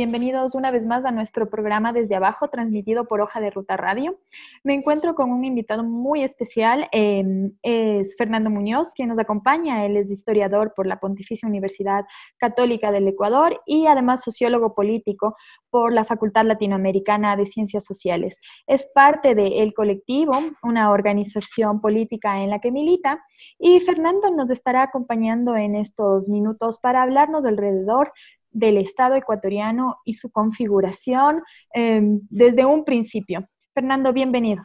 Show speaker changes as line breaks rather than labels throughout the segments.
bienvenidos una vez más a nuestro programa Desde Abajo, transmitido por Hoja de Ruta Radio. Me encuentro con un invitado muy especial, em, es Fernando Muñoz, quien nos acompaña. Él es historiador por la Pontificia Universidad Católica del Ecuador y además sociólogo político por la Facultad Latinoamericana de Ciencias Sociales. Es parte de El Colectivo, una organización política en la que milita, y Fernando nos estará acompañando en estos minutos para hablarnos alrededor del Estado ecuatoriano y su configuración em, desde un principio. Fernando, bienvenido.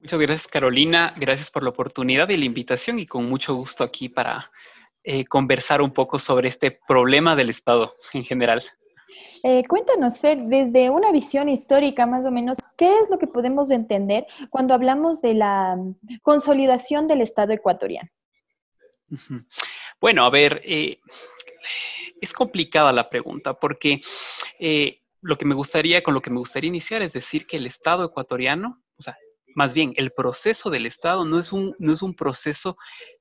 Muchas gracias, Carolina. Gracias por la oportunidad y la invitación y con mucho gusto aquí para eh, conversar un poco sobre este problema del Estado en general.
Eh, cuéntanos, Fer, desde una visión histórica más o menos, ¿qué es lo que podemos entender cuando hablamos de la mm, consolidación del Estado ecuatoriano?
Bueno, a ver, eh, es complicada la pregunta porque eh, lo que me gustaría, con lo que me gustaría iniciar es decir que el Estado ecuatoriano, o sea, más bien el proceso del Estado no es un, no es un proceso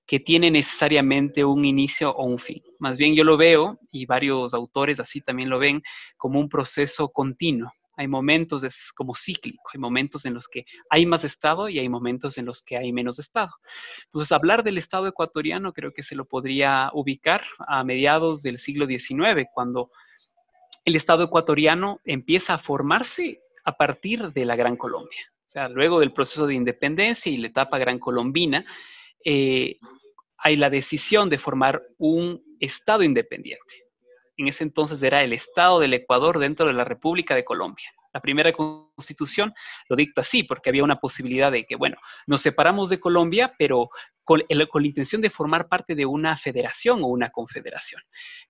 que tiene necesariamente un inicio o un fin. Más bien yo lo veo, y varios autores así también lo ven, como un proceso continuo, hay momentos, es como cíclico, hay momentos en los que hay más Estado y hay momentos en los que hay menos Estado. Entonces, hablar del Estado ecuatoriano creo que se lo podría ubicar a mediados del siglo XIX, cuando el Estado ecuatoriano empieza a formarse a partir de la Gran Colombia. O sea, luego del proceso de independencia y la etapa gran colombina, eh, hay la decisión de formar un Estado independiente en ese entonces era el Estado del Ecuador dentro de la República de Colombia. La primera constitución lo dicta así, porque había una posibilidad de que, bueno, nos separamos de Colombia, pero con, la intención de formar parte de una federación o una confederación.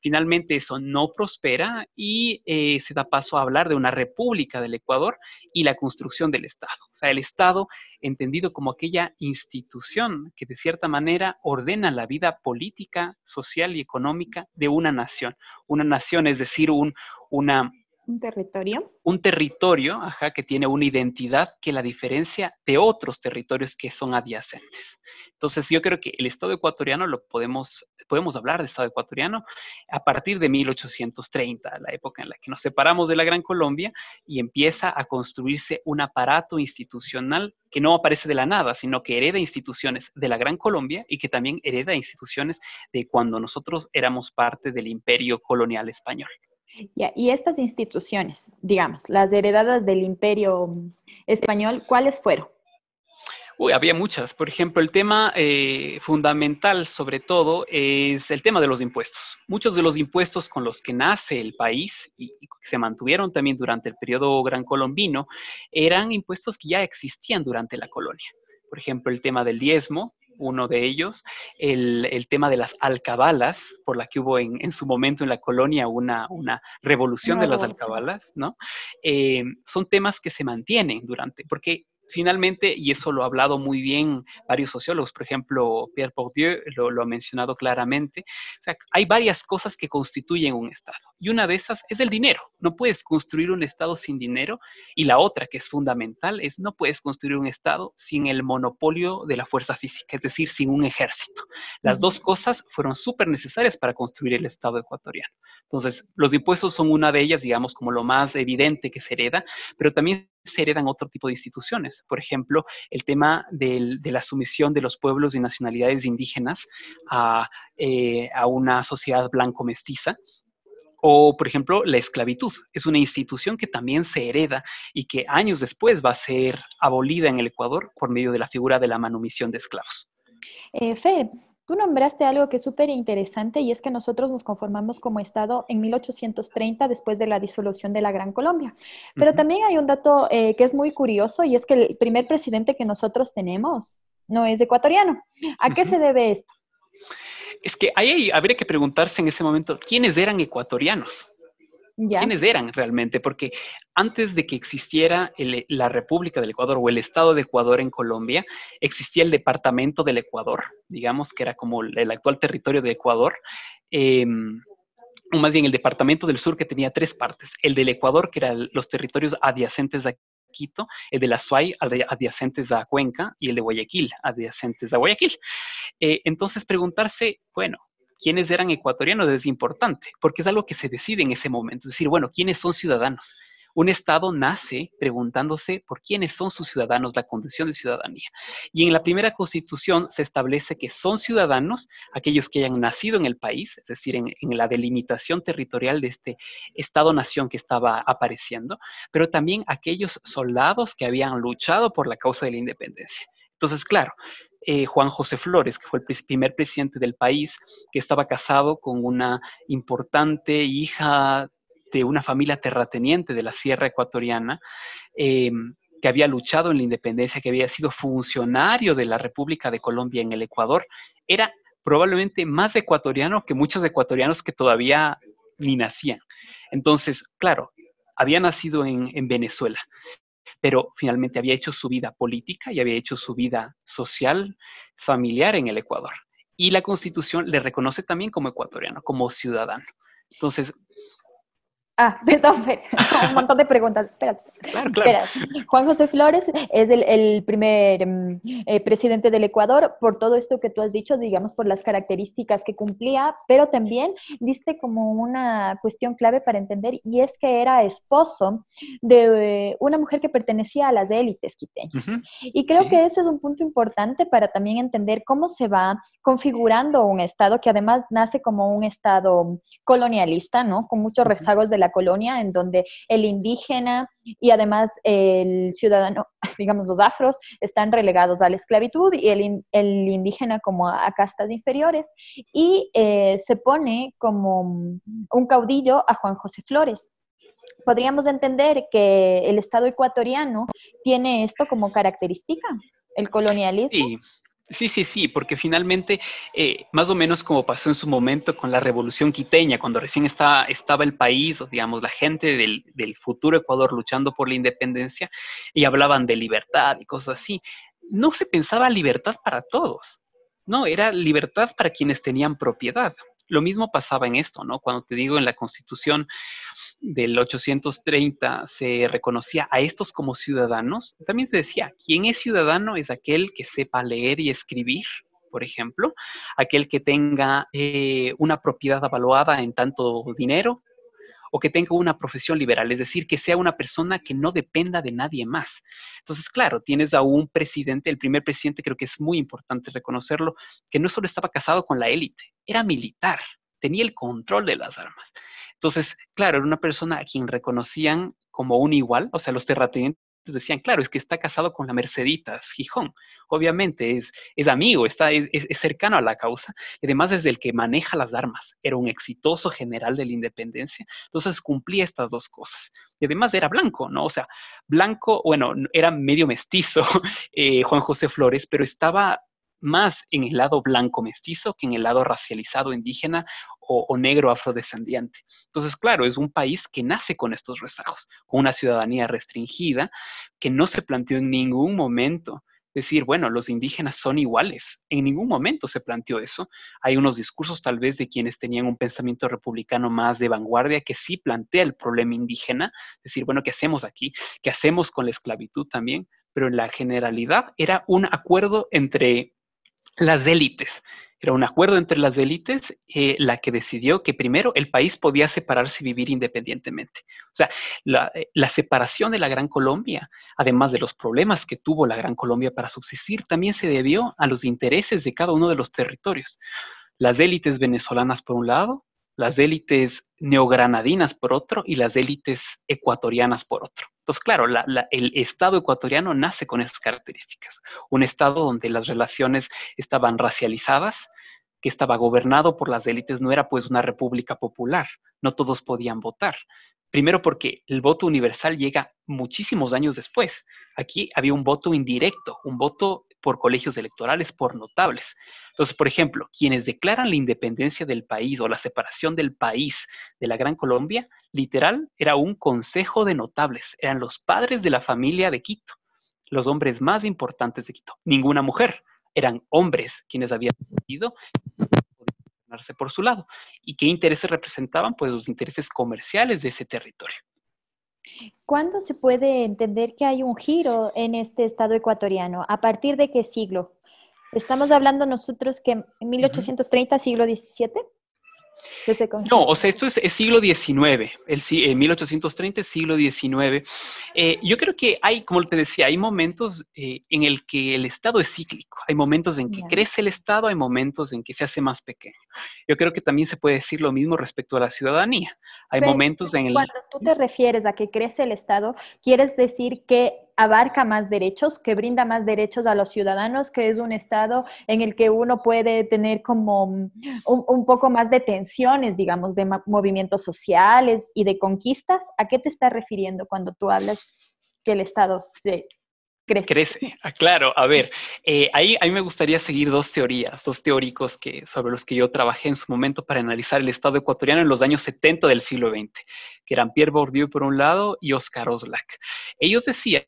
Finalmente eso no prospera y eh, se da paso a hablar de una república del Ecuador y la construcción del Estado. O sea, el Estado entendido como aquella institución que de cierta manera ordena la vida política, social y económica de una nación. Una nación es decir, un, una un territorio. Un territorio, ajá, que tiene una identidad que la diferencia de otros territorios que son adyacentes. Entonces, yo creo que el Estado ecuatoriano lo podemos, podemos hablar de Estado ecuatoriano a partir de 1830, la época en la que nos separamos de la Gran Colombia y empieza a construirse un aparato institucional que no aparece de la nada, sino que hereda instituciones de la Gran Colombia y que también hereda instituciones de cuando nosotros éramos parte del imperio colonial español.
Y estas instituciones, digamos, las heredadas del imperio español, ¿cuáles fueron?
Uy, había muchas. Por ejemplo, el tema eh, fundamental, sobre todo, es el tema de los impuestos. Muchos de los impuestos con los que nace el país y, que se mantuvieron también durante el periodo gran colombino eran impuestos que ya existían durante la colonia. Por ejemplo, el tema del diezmo, uno de ellos, el, tema de las alcabalas, por la que hubo en, su momento en la colonia una, revolución de las alcabalas, ¿no? Eh, son temas que se mantienen durante, porque finalmente, y eso lo ha hablado muy bien varios sociólogos, por ejemplo, Pierre Bourdieu lo, ha mencionado claramente, o sea, hay varias cosas que constituyen un Estado. Y una de esas es el dinero. No puedes construir un Estado sin dinero. Y la otra, que es fundamental, es no puedes construir un Estado sin el monopolio de la fuerza física, es decir, sin un ejército. Las dos cosas fueron súper necesarias para construir el Estado ecuatoriano. Entonces, los impuestos son una de ellas, digamos, como lo más evidente que se hereda, pero también se heredan otro tipo de instituciones. Por ejemplo, el tema de la sumisión de los pueblos y nacionalidades indígenas eh, a, una sociedad blanco-mestiza, o, por ejemplo, la esclavitud. Es una institución que también se hereda y que años después va a ser abolida en el Ecuador por medio de la figura de la manumisión de esclavos.
Eh, Tú nombraste algo que es súper interesante y es que nosotros nos conformamos como Estado en 1830 después de la disolución de la Gran Colombia. Pero también hay un dato eh, que es muy curioso y es que el primer presidente que nosotros tenemos no es ecuatoriano. ¿A qué se debe esto?
Es que ahí habría que preguntarse en ese momento quiénes eran ecuatorianos.
¿Quiénes eran
realmente? Porque antes de que existiera la República del Ecuador o el Estado de Ecuador en Colombia, existía el Departamento del Ecuador, digamos que era como el actual territorio de Ecuador. Em, o más bien el Departamento del Sur que tenía tres partes, el del Ecuador, que eran los territorios adyacentes a Quito, el de la Suay adyacentes a Cuenca y el de Guayaquil adyacentes a Guayaquil. Eh, entonces preguntarse, bueno, quiénes eran ecuatorianos es importante, porque es algo que se decide en ese momento. Es decir, bueno, ¿quiénes son ciudadanos? Un Estado nace preguntándose por quiénes son sus ciudadanos, la condición de ciudadanía. Y en la primera constitución se establece que son ciudadanos aquellos que hayan nacido en el país, es decir, en, la delimitación territorial de este Estado-nación que estaba apareciendo, pero también aquellos soldados que habían luchado por la causa de la independencia. Entonces, claro, eh, Juan José Flores, que fue el primer presidente del país, que estaba casado con una importante hija de una familia terrateniente de la Sierra Ecuatoriana, em, que había luchado en la independencia, que había sido funcionario de la República de Colombia en el Ecuador, era probablemente más ecuatoriano que muchos ecuatorianos que todavía ni nacían. Entonces, claro, había nacido en Venezuela, pero finalmente había hecho su vida política y había hecho su vida social, familiar en el Ecuador. Y la constitución le reconoce también como ecuatoriano, como ciudadano. Entonces,
Ah, perdón, un montón de preguntas. Espera,
claro, claro. Espera.
Juan José Flores es el, primer mm, eh, presidente del Ecuador por todo esto que tú has dicho, digamos, por las características que cumplía, pero también diste como una cuestión clave para entender y es que era esposo de eh, una mujer que pertenecía a las élites quiteñas. Y creo que ese es un punto importante para también entender cómo se va configurando un Estado que además nace como un Estado colonialista, ¿no? Con muchos rezagos de la colonia, en donde el indígena y además el ciudadano, digamos los afros, están relegados a la esclavitud y el, el indígena como a, castas inferiores. Y eh, se pone como un caudillo a Juan José Flores podríamos entender que el Estado ecuatoriano tiene esto como característica,
el colonialismo. Sí, sí, sí, porque finalmente, eh, más o menos como pasó en su momento con la revolución quiteña, cuando recién estaba, el país, o digamos, la gente del, del futuro Ecuador luchando por la independencia y hablaban de libertad y cosas así. No se pensaba libertad para todos, no, era libertad para quienes tenían propiedad. Lo mismo pasaba en esto, ¿no? Cuando te digo en la constitución, del 830 se reconocía a estos como ciudadanos, también se decía, quien es ciudadano es aquel que sepa leer y escribir, por ejemplo, aquel que tenga eh, una propiedad avaluada en tanto dinero o que tenga una profesión liberal, es decir, que sea una persona que no dependa de nadie más. Entonces, claro, tienes a un presidente, el primer presidente creo que es muy importante reconocerlo, que no solo estaba casado con la élite, era militar tenía el control de las armas. Entonces, claro, era una persona a quien reconocían como un igual, o sea, los terratenientes decían, claro, es que está casado con la Merceditas Gijón. Obviamente es, es amigo, está, es, cercano a la causa. Y además es el que maneja las armas. Era un exitoso general de la independencia. Entonces cumplía estas dos cosas. Y además era blanco, ¿no? O sea, blanco, bueno, era medio mestizo eh, Juan José Flores, pero estaba más en el lado blanco mestizo que en el lado racializado indígena o, negro afrodescendiente. Entonces, claro, es un país que nace con estos rezagos, con una ciudadanía restringida que no se planteó en ningún momento decir, bueno, los indígenas son iguales. En ningún momento se planteó eso. Hay unos discursos tal vez de quienes tenían un pensamiento republicano más de vanguardia que sí plantea el problema indígena, decir, bueno, ¿qué hacemos aquí? ¿Qué hacemos con la esclavitud también? Pero en la generalidad era un acuerdo entre las élites. Era un acuerdo entre las élites eh, la que decidió que primero el país podía separarse y vivir independientemente. O sea, eh, la, separación de la Gran Colombia, además de los problemas que tuvo la Gran Colombia para subsistir, también se debió a los intereses de cada uno de los territorios. Las élites venezolanas por un lado, las élites neogranadinas por otro y las élites ecuatorianas por otro. Entonces, claro, el Estado ecuatoriano nace con esas características. Un Estado donde las relaciones estaban racializadas, que estaba gobernado por las élites, no era pues una república popular, no todos podían votar. Primero porque el voto universal llega muchísimos años después. Aquí había un voto indirecto, un voto por colegios electorales, por notables. Entonces, por ejemplo, quienes declaran la independencia del país o la separación del país de la Gran Colombia, literal, era un consejo de notables, eran los padres de la familia de Quito, los hombres más importantes de Quito. Ninguna mujer, eran hombres quienes habían decidido por su lado. ¿Y qué intereses representaban? Pues los intereses comerciales de ese territorio.
¿Cuándo se puede entender que hay un giro en este Estado ecuatoriano? ¿A partir de qué siglo? Estamos hablando nosotros que en 1830, siglo XVII. No,
o sea, esto es, siglo XIX, el, 1830 eh, siglo XIX. Eh, yo creo que hay, como te decía, hay momentos eh, en el que el Estado es cíclico, hay momentos en que crece el Estado, hay momentos en que se hace más pequeño. Yo creo que también se puede decir lo mismo respecto a la ciudadanía. Hay momentos en el... Cuando tú te refieres
a que crece el Estado, ¿quieres decir que abarca más derechos, que brinda más derechos a los ciudadanos, que es un estado en el que uno puede tener como un, poco más de tensiones, digamos, de movimientos sociales y de conquistas. ¿A qué te estás refiriendo cuando tú hablas que el estado se
crece. Crece, ah, claro. A ver, eh, ahí a mí me gustaría seguir dos teorías, dos teóricos que, sobre los que yo trabajé en su momento para analizar el Estado ecuatoriano en los años 70 del siglo XX, que eran Pierre Bourdieu por un lado y Oscar Oslak. Ellos decían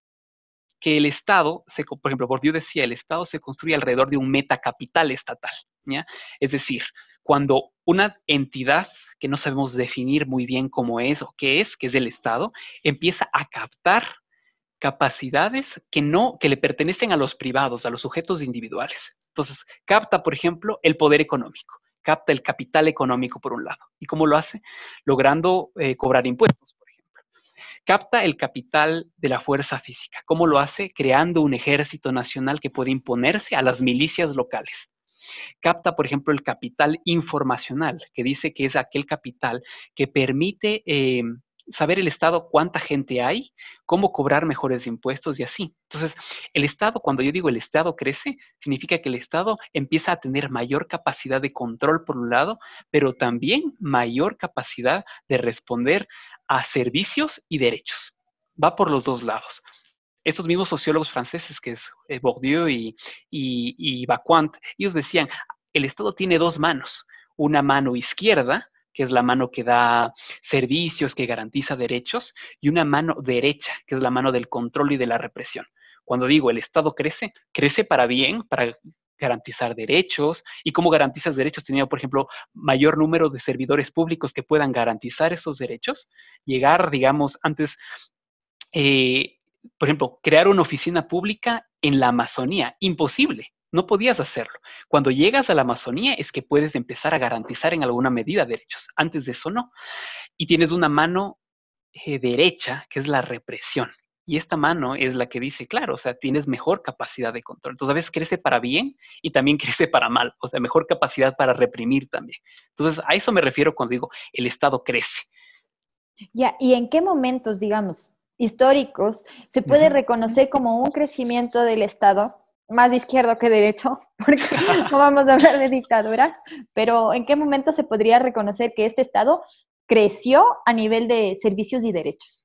que el Estado, se, por ejemplo, Bourdieu decía, el Estado se construye alrededor de un metacapital estatal. ¿ya? Es decir, cuando una entidad que no sabemos definir muy bien cómo es o qué es, que es el Estado, empieza a captar capacidades que no que le pertenecen a los privados, a los sujetos individuales. Entonces, capta, por ejemplo, el poder económico, capta el capital económico por un lado. ¿Y cómo lo hace? Logrando eh, cobrar impuestos capta el capital de la fuerza física. ¿Cómo lo hace? Creando un ejército nacional que puede imponerse a las milicias locales. Capta, por ejemplo, el capital informacional, que dice que es aquel capital que permite eh, saber el Estado cuánta gente hay, cómo cobrar mejores impuestos y así. Entonces, el Estado, cuando yo digo el Estado crece, significa que el Estado empieza a tener mayor capacidad de control por un lado, pero también mayor capacidad de responder a servicios y derechos. Va por los dos lados. Estos mismos sociólogos franceses, que es eh, Bourdieu y, y, y ellos decían, el Estado tiene dos manos, una mano izquierda, que es la mano que da servicios, que garantiza derechos, y una mano derecha, que es la mano del control y de la represión. Cuando digo el Estado crece, crece para bien, para garantizar derechos y cómo garantizas derechos teniendo, por ejemplo, mayor número de servidores públicos que puedan garantizar esos derechos, llegar, digamos, antes, eh, por ejemplo, crear una oficina pública en la Amazonía, imposible. No podías hacerlo. Cuando llegas a la Amazonía es que puedes empezar a garantizar en alguna medida derechos. Antes de eso no. Y tienes una mano eh, derecha, que es la represión, y esta mano es la que dice, claro, o sea, tienes mejor capacidad de control. Entonces, a veces crece para bien y también crece para mal, o sea, mejor capacidad para reprimir también. Entonces, a eso me refiero cuando digo, el Estado crece.
Ya, ¿y en qué momentos, digamos, históricos se puede reconocer como un crecimiento del Estado más de izquierdo que derecho, porque no vamos a hablar de dictaduras, pero ¿en qué momento se podría reconocer que este Estado creció a nivel de servicios y derechos?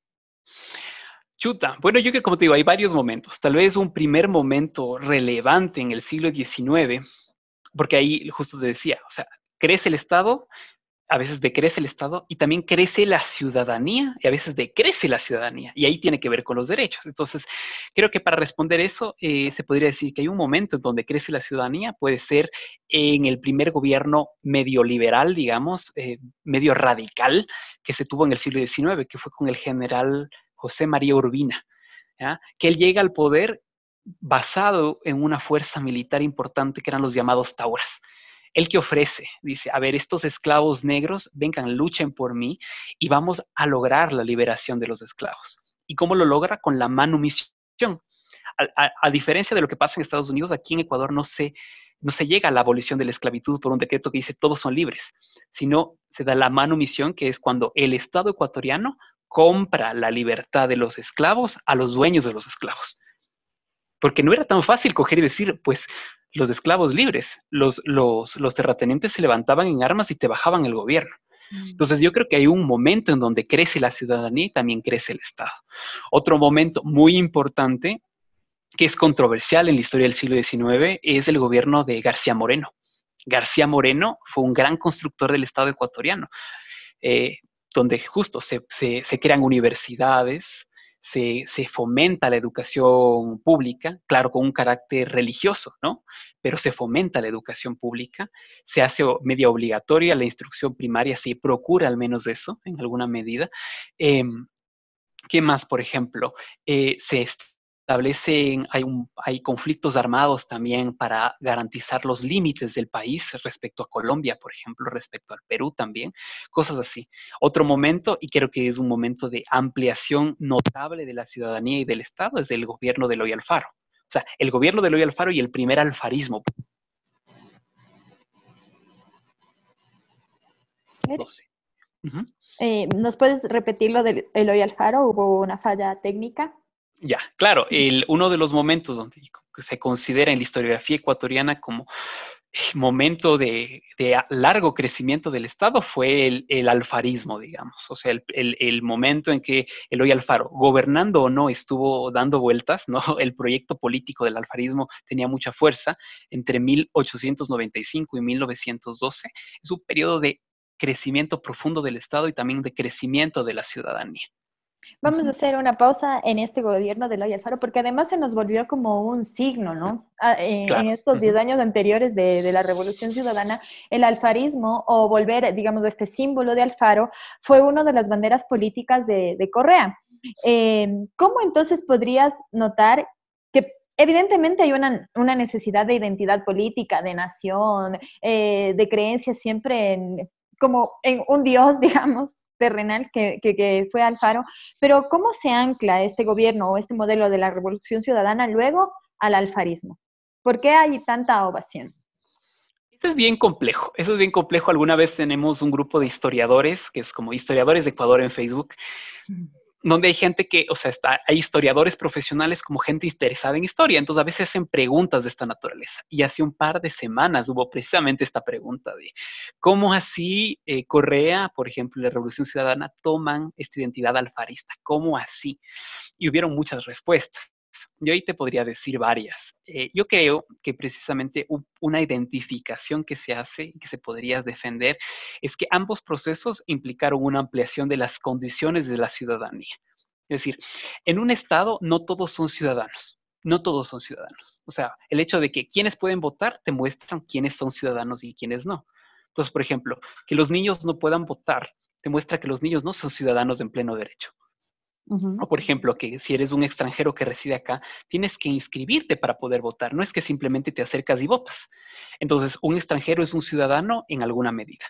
Chuta, bueno, yo que como te digo, hay varios momentos. Tal vez un primer momento relevante en el siglo XIX, porque ahí justo te decía, o sea, crece el Estado, a veces decrece el Estado y también crece la ciudadanía y a veces decrece la ciudadanía y ahí tiene que ver con los derechos. Entonces, creo que para responder eso, eh, se podría decir que hay un momento en donde crece la ciudadanía, puede ser en el primer gobierno medio liberal, digamos, eh, medio radical que se tuvo en el siglo XIX, que fue con el general José María Urbina, que él llega al poder basado en una fuerza militar importante que eran los llamados tauras. Él que ofrece, dice, a ver, estos esclavos negros, vengan, luchen por mí y vamos a lograr la liberación de los esclavos. ¿Y cómo lo logra? Con la manumisión. A, diferencia de lo que pasa en Estados Unidos, aquí en Ecuador no se, no se llega a la abolición de la esclavitud por un decreto que dice todos son libres, sino se da la manumisión, que es cuando el Estado ecuatoriano compra la libertad de los esclavos a los dueños de los esclavos. Porque no era tan fácil coger y decir, pues los esclavos libres, los, los, terratenientes se levantaban en armas y te bajaban el gobierno. Mm. Entonces yo creo que hay un momento en donde crece la ciudadanía y también crece el Estado. Otro momento muy importante que es controversial en la historia del siglo XIX es el gobierno de García Moreno. García Moreno fue un gran constructor del Estado ecuatoriano. Eh, donde justo se, crean universidades, se, fomenta la educación pública, claro, con un carácter religioso, ¿no? Pero se fomenta la educación pública, se hace media obligatoria la instrucción primaria, se procura al menos eso en alguna medida. Em, ¿Qué más, por ejemplo? Eh, establecen, hay, hay conflictos armados también para garantizar los límites del país respecto a Colombia, por ejemplo, respecto al Perú también, cosas así. Otro momento, y creo que es un momento de ampliación notable de la ciudadanía y del Estado, es el gobierno de Loy Alfaro. O sea, el gobierno de Loy Alfaro y el primer alfarismo.
Eh, ¿Nos puedes repetir lo de Eloy Alfaro? ¿Hubo una falla técnica?
Ya, claro, uno de los momentos donde se considera en la historiografía ecuatoriana como momento de, largo crecimiento del Estado fue el, alfarismo, digamos, o sea, el, momento en que el hoy Alfaro, gobernando o no, estuvo dando vueltas, ¿no? El proyecto político del alfarismo tenía mucha fuerza entre 1895 y 1912. Es un periodo de crecimiento profundo del Estado y también de crecimiento de la ciudadanía.
Vamos a hacer una pausa en este gobierno de Loya Alfaro, porque además se nos volvió como un signo, ¿no? Ah, en, estos diez años anteriores de, la Revolución Ciudadana, el alfarismo, o volver, digamos, a este símbolo de Alfaro, fue una de las banderas políticas de, Correa. Em, ¿Cómo entonces podrías notar que evidentemente hay una, necesidad de identidad política, de nación, eh, de creencia siempre en como en un dios, digamos, terrenal que, que, fue Alfaro, pero ¿cómo se ancla este gobierno o este modelo de la revolución ciudadana luego al alfarismo? ¿Por qué hay tanta ovación?
Eso es bien complejo, eso es bien complejo. Alguna vez tenemos un grupo de historiadores, que es como historiadores de Ecuador en Facebook, donde hay gente que, o sea, está, hay historiadores profesionales como gente interesada en historia, entonces a veces hacen preguntas de esta naturaleza. Y hace un par de semanas hubo precisamente esta pregunta de cómo así eh, Correa, por ejemplo, la Revolución Ciudadana toman esta identidad alfarista, cómo así. Y hubieron muchas respuestas. Yo ahí te podría decir varias. Eh, yo creo que precisamente una identificación que se hace y que se podría defender es que ambos procesos implicaron una ampliación de las condiciones de la ciudadanía. Es decir, en un Estado no todos son ciudadanos, no todos son ciudadanos. O sea, el hecho de que quienes pueden votar te muestran quiénes son ciudadanos y quiénes no. Entonces, por ejemplo, que los niños no puedan votar te muestra que los niños no son ciudadanos en pleno derecho. O por ejemplo, que si eres un extranjero que reside acá, tienes que inscribirte para poder votar, no es que simplemente te acercas y votas. Entonces, un extranjero es un ciudadano en alguna medida.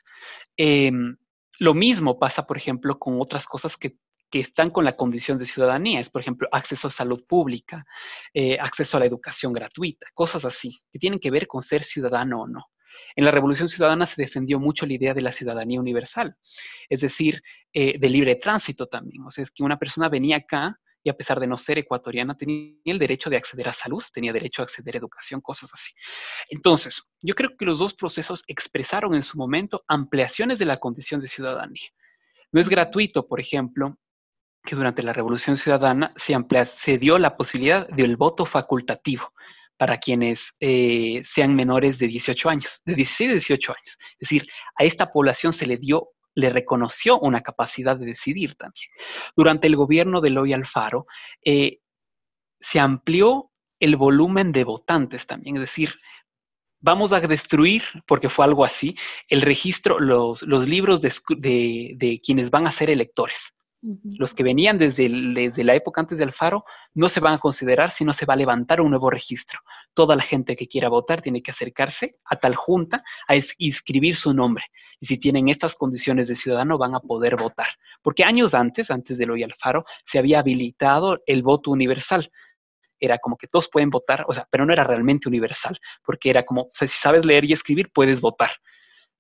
Em, lo mismo pasa, por ejemplo, con otras cosas que, están con la condición de ciudadanía, es por ejemplo acceso a salud pública, eh, acceso a la educación gratuita, cosas así, que tienen que ver con ser ciudadano o no. En la Revolución Ciudadana se defendió mucho la idea de la ciudadanía universal, es decir, eh, de libre tránsito también. O sea, es que una persona venía acá y a pesar de no ser ecuatoriana tenía el derecho de acceder a salud, tenía derecho a acceder a educación, cosas así. Entonces, yo creo que los dos procesos expresaron en su momento ampliaciones de la condición de ciudadanía. No es gratuito, por ejemplo, que durante la Revolución Ciudadana se, se dio la posibilidad del voto facultativo para quienes eh, sean menores de 18 años, de 16 a 18 años. Es decir, a esta población se le dio le reconoció una capacidad de decidir también. Durante el gobierno de Loy Alfaro, eh, se amplió el volumen de votantes también, es decir, vamos a destruir, porque fue algo así, el registro, los, libros de, quienes van a ser electores. Los que venían desde, la época antes de Alfaro no se van a considerar si no se va a levantar un nuevo registro. Toda la gente que quiera votar tiene que acercarse a tal junta a inscribir su nombre. Y si tienen estas condiciones de ciudadano van a poder votar. Porque años antes, antes de el Alfaro, se había habilitado el voto universal era como que todos pueden votar, o sea, pero no era realmente universal, porque era como, si sabes leer y escribir, puedes votar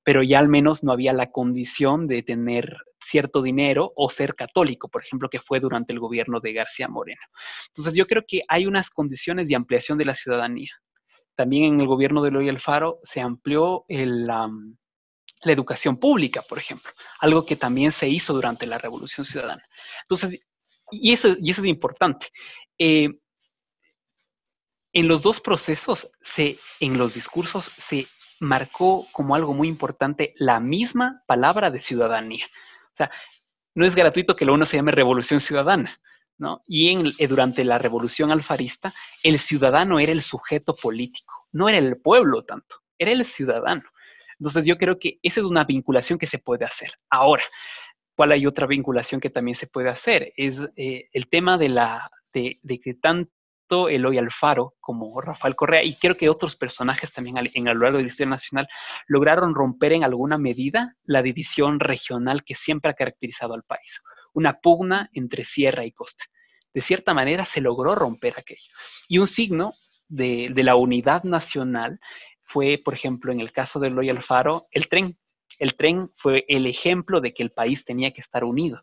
pero ya al menos no había la condición de tener cierto dinero o ser católico, por ejemplo, que fue durante el gobierno de García Moreno. Entonces yo creo que hay unas condiciones de ampliación de la ciudadanía. También en el gobierno de Loy Alfaro se amplió la educación pública, por ejemplo, algo que también se hizo durante la Revolución Ciudadana. Entonces, y eso, y eso es importante. Eh, en los dos procesos, se, en los discursos, se marcó como algo muy importante la misma palabra de ciudadanía. O sea, no es gratuito que lo uno se llame revolución ciudadana, ¿no? Y eh, durante la revolución alfarista, el ciudadano era el sujeto político, no era el pueblo tanto, era el ciudadano. Entonces yo creo que esa es una vinculación que se puede hacer. Ahora, ¿cuál hay otra vinculación que también se puede hacer? Es eh, el tema de la... De, de que tanto Eloy Alfaro como Rafael Correa, y creo que otros personajes también en a lo largo de la historia nacional, lograron romper en alguna medida la división regional que siempre ha caracterizado al país, una pugna entre sierra y costa. De cierta manera se logró romper aquello. Y un signo de, de la unidad nacional fue, por ejemplo, en el caso de Eloy Alfaro, el tren. El tren fue el ejemplo de que el país tenía que estar unido.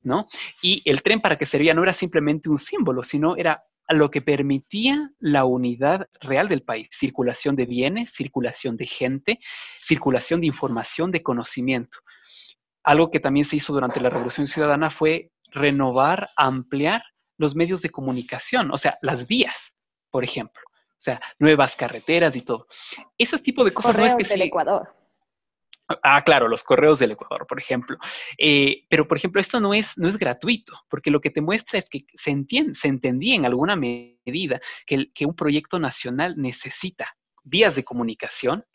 ¿No? Y el tren para que servía no era simplemente un símbolo, sino era lo que permitía la unidad real del país, circulación de bienes, circulación de gente, circulación de información, de conocimiento. Algo que también se hizo durante la Revolución Ciudadana fue renovar, ampliar los medios de comunicación, o sea, las vías, por ejemplo, o sea, nuevas carreteras y todo. Ese tipo de cosas no es que Ecuador. Ah, claro, los correos del Ecuador, por ejemplo. Eh, pero, por ejemplo, esto no es, no es gratuito, porque lo que te muestra es que se, se entendía en alguna medida que, que un proyecto nacional necesita vías de comunicación,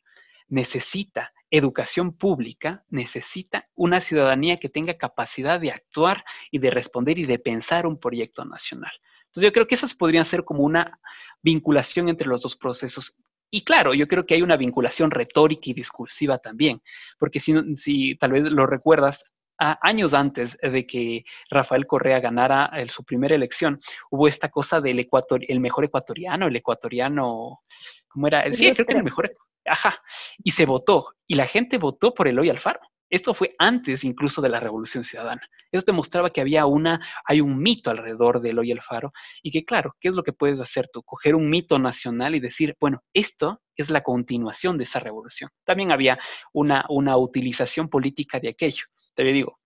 necesita educación pública, necesita una ciudadanía que tenga capacidad de actuar y de responder y de pensar un proyecto nacional. Entonces yo creo que esas podrían ser como una vinculación entre los dos procesos y claro, yo creo que hay una vinculación retórica y discursiva también, porque si, si tal vez lo recuerdas, años antes de que Rafael Correa ganara eh, su primera elección, hubo esta cosa del el mejor ecuatoriano, el ecuatoriano, ¿cómo era? Sí, creo que el mejor. Ajá. Y se votó. Y la gente votó por Eloy Alfaro. Esto fue antes incluso de la Revolución Ciudadana. Eso demostraba que había una, hay un mito alrededor de Eloy faro y que claro, ¿qué es lo que puedes hacer tú? Coger un mito nacional y decir, bueno, esto es la continuación de esa revolución. También había una, una utilización política de aquello. Te digo,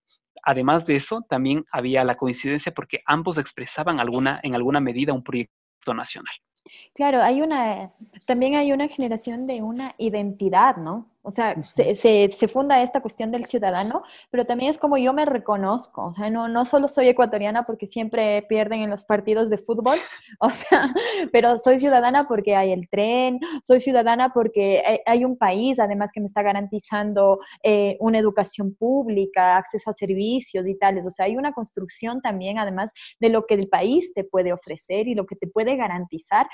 además de eso, también había la coincidencia porque ambos expresaban alguna, en alguna medida un proyecto nacional.
Claro, hay una, también hay una generación de una identidad, ¿no? O sea, se, funda esta cuestión del ciudadano, pero también es como yo me reconozco. O sea, no, no solo soy ecuatoriana porque siempre pierden en los partidos de fútbol, o sea, pero soy ciudadana porque hay el tren, soy ciudadana porque hay, un país además que me está garantizando eh, una educación pública, acceso a servicios y tales. O sea, hay una construcción también además de lo que el país te puede ofrecer y lo que te puede garantizar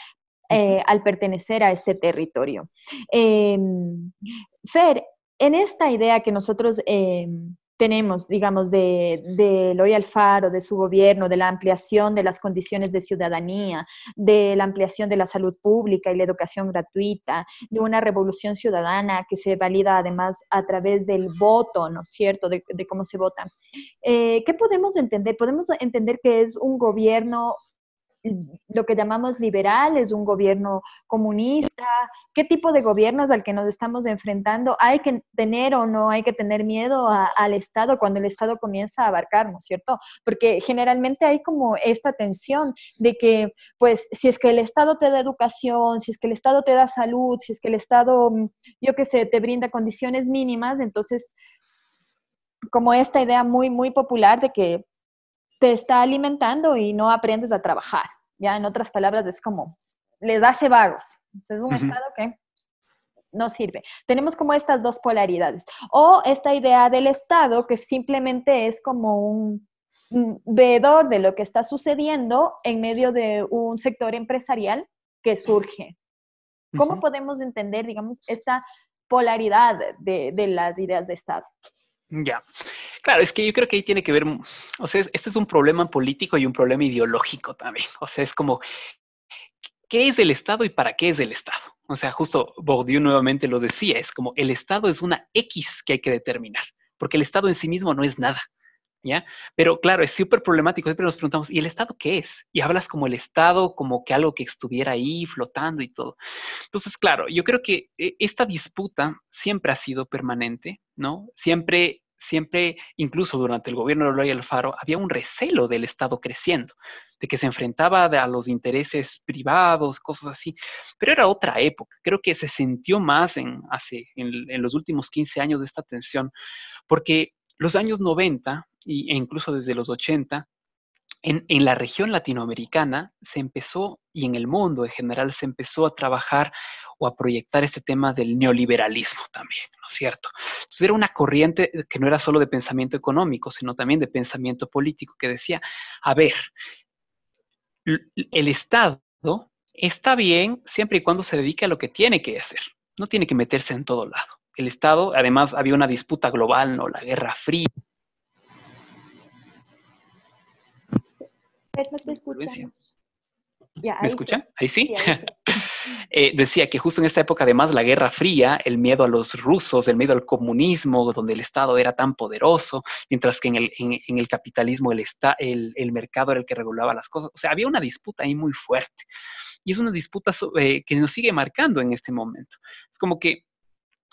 eh, al pertenecer a este territorio. Em, Fer, en esta idea que nosotros em, tenemos, digamos, de, de Loy Alfaro, de su gobierno, de la ampliación de las condiciones de ciudadanía, de la ampliación de la salud pública y la educación gratuita, de una revolución ciudadana que se valida además a través del voto, ¿no es cierto?, de, cómo se vota. Eh, ¿Qué podemos entender? Podemos entender que es un gobierno lo que llamamos liberal, es un gobierno comunista, qué tipo de gobiernos al que nos estamos enfrentando, hay que tener o no hay que tener miedo al Estado cuando el Estado comienza a abarcar, es ¿cierto? Porque generalmente hay como esta tensión de que, pues, si es que el Estado te da educación, si es que el Estado te da salud, si es que el Estado, yo qué sé, te brinda condiciones mínimas, entonces como esta idea muy, muy popular de que te está alimentando y no aprendes a trabajar. Ya, en otras palabras, es como, les hace vagos. Entonces, es un estado que no sirve. Tenemos como estas dos polaridades. O esta idea del Estado que simplemente es como un veedor de lo que está sucediendo en medio de un sector empresarial que surge. ¿Cómo podemos entender, digamos, esta polaridad de, de las ideas de Estado?
Ya. Claro, es que yo creo que ahí tiene que ver, o sea, esto es un problema político y un problema ideológico también. O sea, es como, ¿qué es el Estado y para qué es el Estado? O sea, justo Bourdieu nuevamente lo decía, es como el Estado es una X que hay que determinar, porque el Estado en sí mismo no es nada. ¿Ya? Pero claro, es súper problemático. Siempre nos preguntamos, ¿y el Estado qué es? Y hablas como el Estado, como que algo que estuviera ahí flotando y todo. Entonces, claro, yo creo que eh, esta disputa siempre ha sido permanente, ¿no? Siempre siempre, incluso durante el gobierno de Eloy Alfaro, había un recelo del Estado creciendo, de que se enfrentaba a los intereses privados, cosas así. Pero era otra época. Creo que se sintió más en, hace, en, los últimos 15 años de esta tensión, porque los años 90 e incluso desde los 80, en, en, la región latinoamericana se empezó, y en el mundo en general, se empezó a trabajar o a proyectar este tema del neoliberalismo también, ¿no es cierto? Entonces era una corriente que no era solo de pensamiento económico, sino también de pensamiento político, que decía, a ver, el Estado está bien siempre y cuando se dedique a lo que tiene que hacer, no tiene que meterse en todo lado. El Estado, además, había una disputa global, ¿no? La Guerra Fría.
¿Me escuchan? Ahí sí.
Eh, decía que justo en esta época, además, la Guerra Fría, el miedo a los rusos, el miedo al comunismo, donde el Estado era tan poderoso, mientras que en el, capitalismo el, el, mercado era el que regulaba las cosas. O sea, había una disputa ahí muy fuerte. Y es una disputa eh, que nos sigue marcando en este momento. Es como que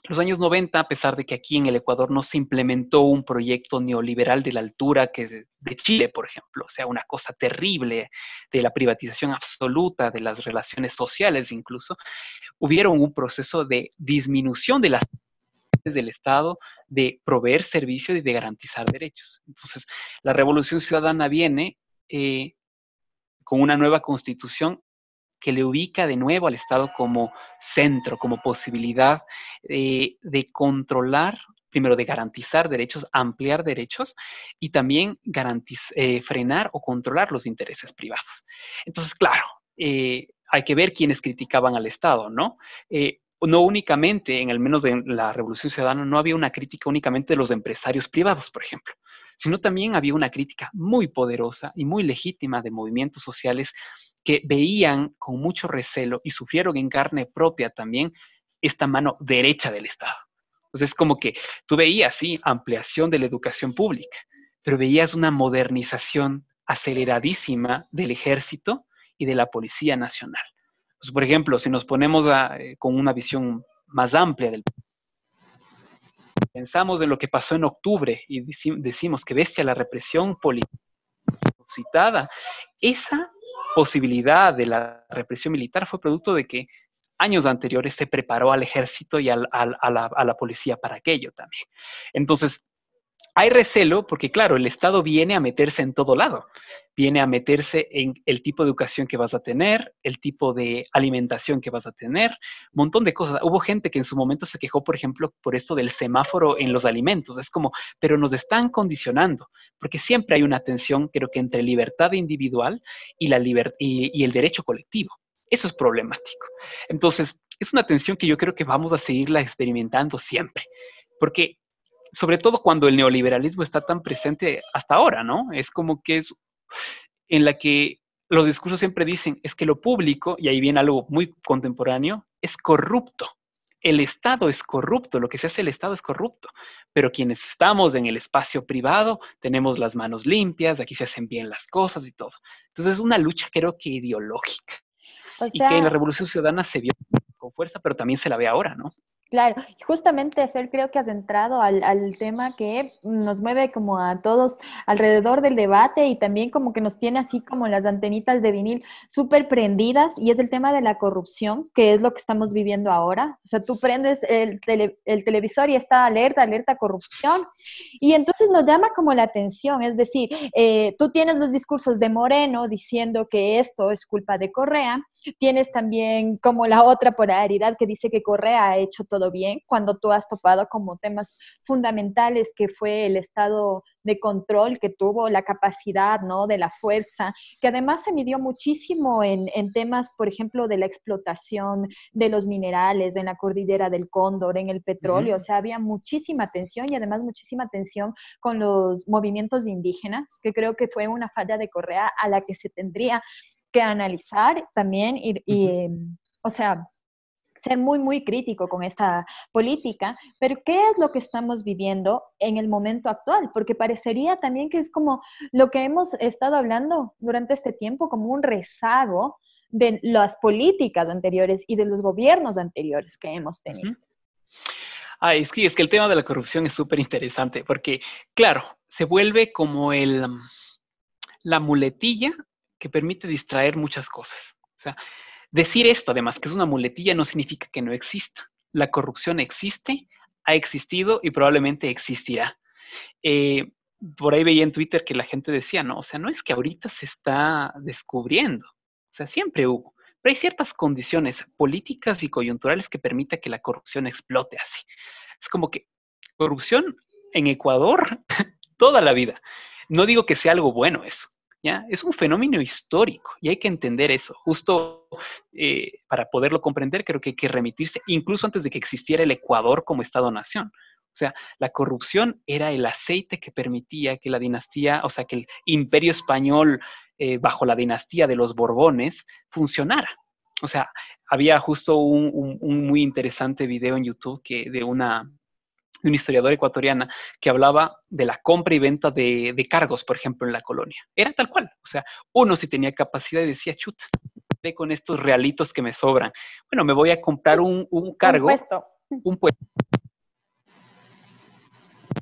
los años 90, a pesar de que aquí en el Ecuador no se implementó un proyecto neoliberal de la altura que de Chile, por ejemplo, o sea, una cosa terrible de la privatización absoluta de las relaciones sociales incluso, hubieron un proceso de disminución de las del Estado de proveer servicios y de garantizar derechos. Entonces, la revolución ciudadana viene eh, con una nueva constitución que le ubica de nuevo al Estado como centro, como posibilidad eh, de controlar primero de garantizar derechos, ampliar derechos y también eh, frenar o controlar los intereses privados. Entonces, claro, eh, hay que ver quiénes criticaban al Estado, ¿no? no únicamente, en el menos de la Revolución Ciudadana, no había una crítica únicamente de los empresarios privados, por ejemplo, sino también había una crítica muy poderosa y muy legítima de movimientos sociales que veían con mucho recelo y sufrieron en carne propia también esta mano derecha del Estado. Entonces, es como que tú veías, sí, ampliación de la educación pública, pero veías una modernización aceleradísima del ejército y de la Policía Nacional. Pues, por ejemplo, si nos ponemos eh, con una visión más amplia del... Pensamos en lo que pasó en octubre y decimos que bestia la represión política esa posibilidad de la represión militar fue producto de que años anteriores se preparó al ejército y al, a, la, a, la, policía para aquello también. Entonces, hay recelo porque, claro, el Estado viene a meterse en todo lado. Viene a meterse en el tipo de educación que vas a tener, el tipo de alimentación que vas a tener, un montón de cosas. Hubo gente que en su momento se quejó, por ejemplo, por esto del semáforo en los alimentos. Es como, pero nos están condicionando, porque siempre hay una tensión, creo que, entre libertad individual y, la y el derecho colectivo. Eso es problemático. Entonces, es una tensión que yo creo que vamos a seguirla experimentando siempre, porque sobre todo cuando el neoliberalismo está tan presente hasta ahora, ¿no? Es como que es en la que los discursos siempre dicen, es que lo público, y ahí viene algo muy contemporáneo, es corrupto. El Estado es corrupto, lo que se hace el Estado es corrupto, pero quienes estamos en el espacio privado tenemos las manos limpias, aquí se hacen bien las cosas y todo. Entonces es una lucha creo que ideológica. y que en la Revolución Ciudadana se vio con fuerza, pero también se la ve ahora, ¿no?
Claro, justamente, Fer, creo que has entrado al, tema que nos mueve como a todos alrededor del debate y también como que nos tiene así como las antenitas de vinil súper prendidas y es el tema de la corrupción, que es lo que estamos viviendo ahora. O sea, tú prendes el, televisor y está alerta, alerta corrupción. Y entonces nos llama como la atención, es decir, eh, tú tienes los discursos de Moreno diciendo que esto es culpa de Correa, Tienes también como la otra polaridad que dice que Correa ha hecho todo bien, cuando tú has topado como temas fundamentales que fue el estado de control que tuvo, la capacidad, ¿no? De la fuerza, que además se midió muchísimo en, temas, por ejemplo, de la explotación de los minerales, en la cordillera del Cóndor, en el petróleo, o sea, había muchísima tensión y además muchísima tensión con los movimientos indígenas, que creo que fue una falla de Correa a la que se tendría que analizar también y, em, o sea, ser muy, muy crítico con esta política, pero ¿qué es lo que estamos viviendo en el momento actual? Porque parecería también que es como lo que hemos estado hablando durante este tiempo, como un rezago de las políticas anteriores y de los gobiernos anteriores que hemos tenido.
es que, es que el tema de la corrupción es súper interesante porque, claro, se vuelve como el, la muletilla que permite distraer muchas cosas. O sea, decir esto, además, que es una muletilla, no significa que no exista. La corrupción existe, ha existido y probablemente existirá. Eh, por ahí veía en Twitter que la gente decía, no, o sea, no es que ahorita se está descubriendo, o sea, siempre hubo, pero hay ciertas condiciones políticas y coyunturales que permita que la corrupción explote así. Es como que corrupción en Ecuador toda la vida. No digo que sea algo bueno eso, es un fenómeno histórico y hay que entender eso. Justo eh, para poderlo comprender, creo que hay que remitirse, incluso antes de que existiera el Ecuador como Estado-nación. O sea, la corrupción era el aceite que permitía que la dinastía, o sea, que el imperio español eh, bajo la dinastía de los Borbones funcionara. O sea, había justo un, muy interesante video en YouTube que de una de una historiadora ecuatoriana que hablaba de la compra y venta de, cargos, por ejemplo, en la colonia. Era tal cual. O sea, uno si tenía capacidad y decía, chuta, con estos realitos que me sobran. Bueno, me voy a comprar un, cargo. Un puesto.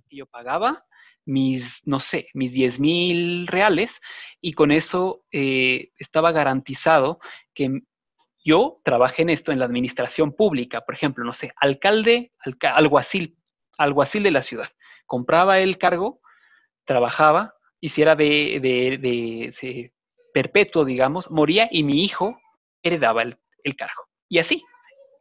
Y Yo pagaba mis, no sé, mis 10 mil reales y con eso eh, estaba garantizado que yo trabajé en esto, en la administración pública, por ejemplo, no sé, alcalde, alguacil alguacil de la ciudad. Compraba el cargo, trabajaba, hiciera de, de, de, perpetuo, digamos, moría y mi hijo heredaba el, cargo. Y así,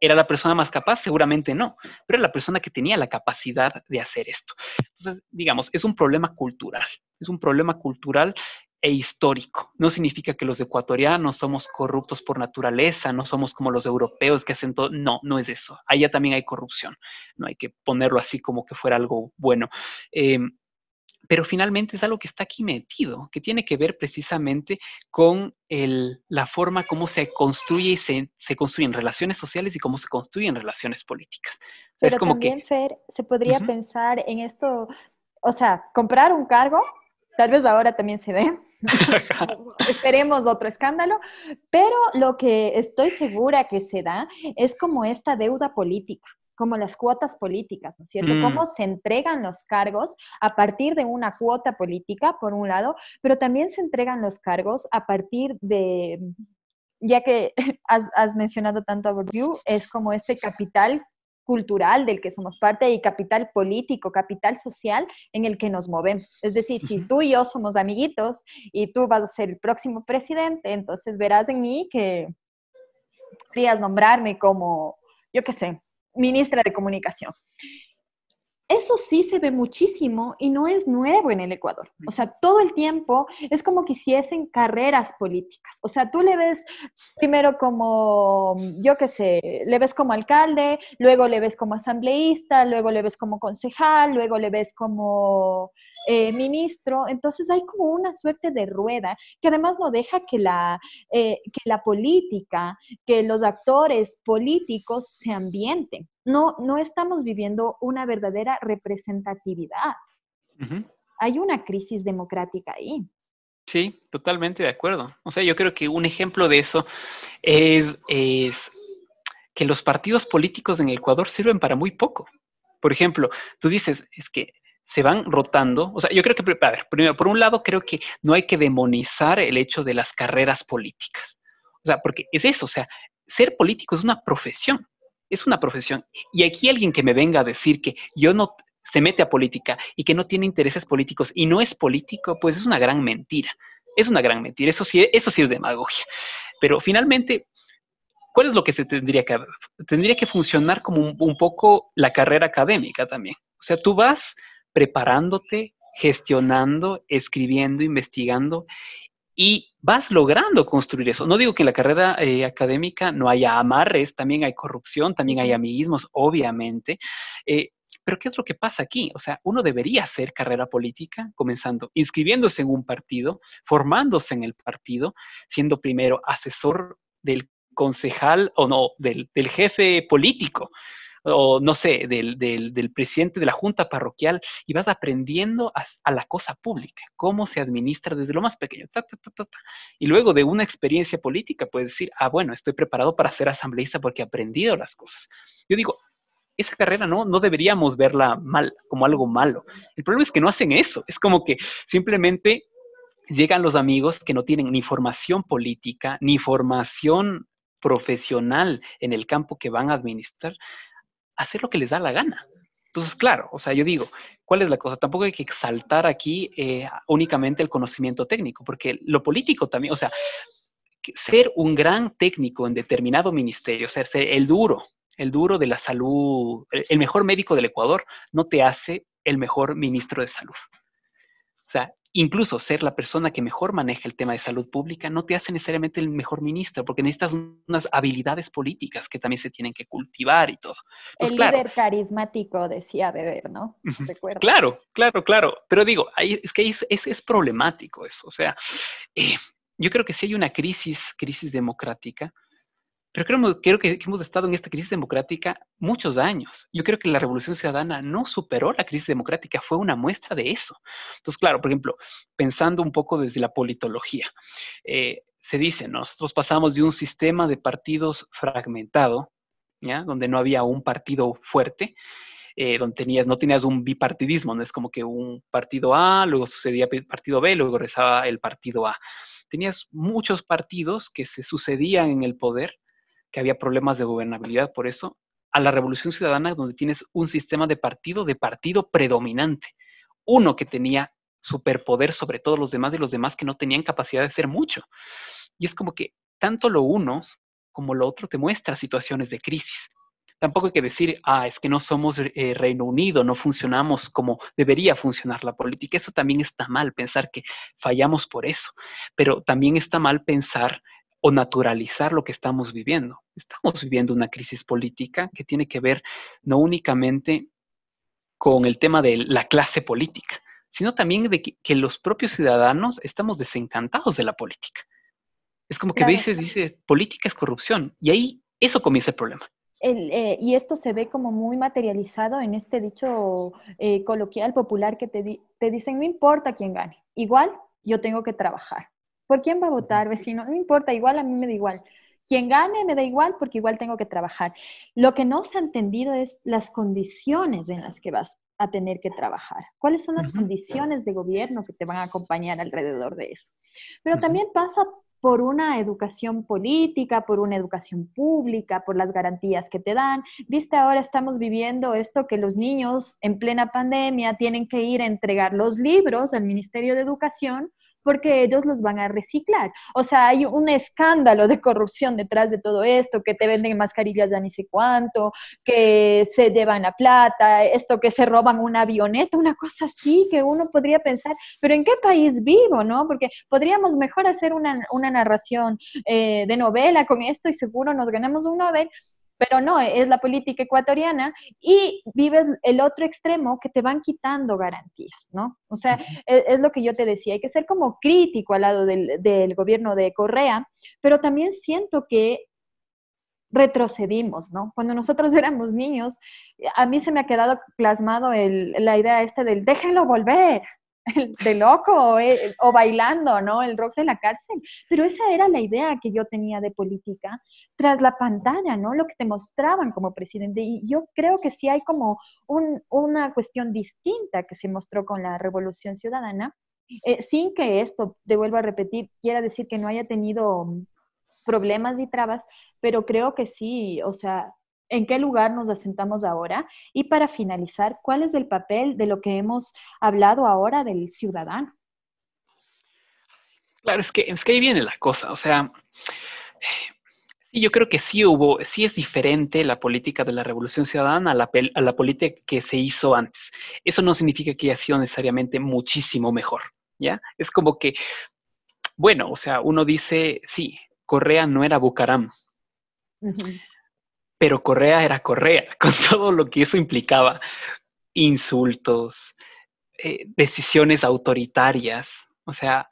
¿Era la persona más capaz? Seguramente no, pero era la persona que tenía la capacidad de hacer esto. Entonces, digamos, es un problema cultural, es un problema cultural e histórico. No significa que los ecuatorianos somos corruptos por naturaleza, no somos como los europeos que hacen todo. No, no es eso. Allá también hay corrupción. No hay que ponerlo así como que fuera algo bueno. Em, pero finalmente es algo que está aquí metido, que tiene que ver precisamente con la forma como se construye y se, construyen relaciones sociales y cómo se construyen relaciones políticas. es como que,
se podría pensar en esto, o sea, comprar un cargo, tal vez ahora también se ve, Esperemos otro escándalo, pero lo que estoy segura que se da es como esta deuda política como las cuotas políticas, ¿no es cierto? Mm. Cómo se entregan los cargos a partir de una cuota política, por un lado, pero también se entregan los cargos a partir de, ya que has, mencionado tanto a Bourdieu, es como este capital cultural del que somos parte y capital político, capital social en el que nos movemos. Es decir, si tú y yo somos amiguitos y tú vas a ser el próximo presidente, entonces verás en mí que podrías nombrarme como, yo qué sé, ministra de comunicación. Eso sí se ve muchísimo y no es nuevo en el Ecuador. O sea, todo el tiempo es como que hiciesen carreras políticas. O sea, tú le ves primero como, mm, yo qué sé, le ves como alcalde, luego le ves como asambleísta, luego le ves como concejal, luego le ves como eh, ministro. Entonces hay como una suerte de rueda que además no deja que la, eh, que la política, que los actores políticos se ambienten. No, no estamos viviendo una verdadera representatividad. Hay una crisis democrática ahí.
Sí, totalmente de acuerdo. O sea, yo creo que un ejemplo de eso es, es que los partidos políticos en el Ecuador sirven para muy poco. Por ejemplo, tú dices, es que se van rotando. O sea, yo creo que, a ver, primero, por un lado, creo que no hay que demonizar el hecho de las carreras políticas. O sea, porque es eso, o sea, ser político es una profesión, es una profesión. Y aquí alguien que me venga a decir que yo no se mete a política y que no tiene intereses políticos y no es político, pues es una gran mentira. Es una gran mentira, eso sí, eso sí es demagogia. Pero finalmente, ¿cuál es lo que se tendría que tendría que funcionar como un, un poco la carrera académica también? O sea, tú vas preparándote, gestionando, escribiendo, investigando y vas logrando construir eso. No digo que en la carrera eh, académica no haya amarres, también hay corrupción, también hay amiguismos, obviamente. Eh, pero ¿qué es lo que pasa aquí? O sea, uno debería hacer carrera política comenzando inscribiéndose en un partido, formándose en el partido, siendo primero asesor del concejal o no, del, del jefe político o no sé, del, presidente de la junta parroquial y vas aprendiendo a, la cosa pública, cómo se administra desde lo más pequeño. y luego de una experiencia política puedes decir, ah, bueno, estoy preparado para ser asambleísta porque he aprendido las cosas. Yo digo, esa carrera no, no deberíamos verla mal, como algo malo. El problema es que no hacen eso. Es como que simplemente llegan los amigos que no tienen ni formación política, ni formación profesional en el campo que van a administrar hacer lo que les da la gana. Entonces, claro, o sea, yo digo, ¿cuál es la cosa? Tampoco hay que exaltar aquí eh, únicamente el conocimiento técnico, porque lo político también, o sea, ser un gran técnico en determinado ministerio, o ser el duro, el duro de la salud, el mejor médico del Ecuador, no te hace el mejor ministro de salud. O sea, incluso ser la persona que mejor maneja el tema de salud pública no te hace necesariamente el mejor ministro, porque necesitas unas habilidades políticas que también se tienen que cultivar y todo. el líder
carismático decía beber, ¿no? Claro,
claro, claro. Pero digo, es que es, problemático eso. O sea, eh, yo creo que si hay una crisis, crisis democrática, pero creo, que, hemos estado en esta crisis democrática muchos años. Yo creo que la Revolución Ciudadana no superó la crisis democrática, fue una muestra de eso. Entonces, claro, por ejemplo, pensando un poco desde la politología, eh, se dice, nosotros pasamos de un sistema de partidos fragmentado, ¿ya? donde no había un partido fuerte, eh, donde tenías, no tenías un bipartidismo, no es como que un partido A, luego sucedía el partido B, luego regresaba el partido A. Tenías muchos partidos que se sucedían en el poder que había problemas de gobernabilidad por eso, a la Revolución Ciudadana, donde tienes un sistema de partido, de partido predominante. Uno que tenía superpoder sobre todos los demás y los demás que no tenían capacidad de hacer mucho. Y es como que tanto lo uno como lo otro te muestra situaciones de crisis. Tampoco hay que decir, ah, es que no somos eh, Reino Unido, no funcionamos como debería funcionar la política. Eso también está mal, pensar que fallamos por eso. Pero también está mal pensar o naturalizar lo que estamos viviendo. Estamos viviendo una crisis política que tiene que ver no únicamente con el tema de la clase política, sino también de que, los propios ciudadanos estamos desencantados de la política. Es como que veces dice, política es corrupción, y ahí eso comienza el problema.
Eh, y esto se ve como muy materializado en este dicho eh, coloquial popular que te dicen, no importa quién gane, igual yo tengo que trabajar. ¿Por quién va a votar, vecino? No importa, igual a mí me da igual. Quien gane me da igual porque igual tengo que trabajar. Lo que no se ha entendido es las condiciones en las que vas a tener que trabajar. ¿Cuáles son las condiciones de gobierno que te van a acompañar alrededor de eso? Pero también pasa por una educación política, por una educación pública, por las garantías que te dan. Viste, ahora estamos viviendo esto que los niños en plena pandemia tienen que ir a entregar los libros al Ministerio de Educación porque ellos los van a reciclar. O sea, hay un escándalo de corrupción detrás de todo esto, que te venden mascarillas ya ni sé cuánto, que se llevan la plata, esto que se roban una avioneta, una cosa así que uno podría pensar, pero ¿en qué país vivo, no? Porque podríamos mejor hacer una, una narración eh, de novela con esto y seguro nos ganamos un Nobel, pero no, es la política ecuatoriana y vives el otro extremo que te van quitando garantías, ¿no? O sea, e, es, lo que yo te decía, hay que ser como crítico al lado del, del gobierno de Correa, pero también siento que retrocedimos, ¿no? Cuando nosotros éramos niños, a mí se me ha quedado plasmado la idea esta del déjenlo volver, de loco eh, o bailando, ¿no? El rock de la cárcel. Pero esa era la idea que yo tenía de política tras la pantalla, ¿no? Lo que te mostraban como presidente. Y yo creo que sí hay como una cuestión distinta que se mostró con la Revolución Ciudadana, eh, sin que esto, te vuelvo a repetir, quiera decir que no haya tenido mm, problemas y trabas, pero creo que sí, o sea, en qué lugar nos asentamos ahora y para finalizar, cuál es el papel de lo que hemos hablado ahora del ciudadano.
Claro, es que, es que ahí viene la cosa, o sea, yo creo que sí hubo, sí es diferente la política de la Revolución Ciudadana a la, a la política que se hizo antes. Eso no significa que haya sido necesariamente muchísimo mejor, ¿ya? Es como que, bueno, o sea, uno dice, sí, Correa no era Bucaram pero Correa era Correa, con todo lo que eso implicaba, insultos, eh, decisiones autoritarias, o sea,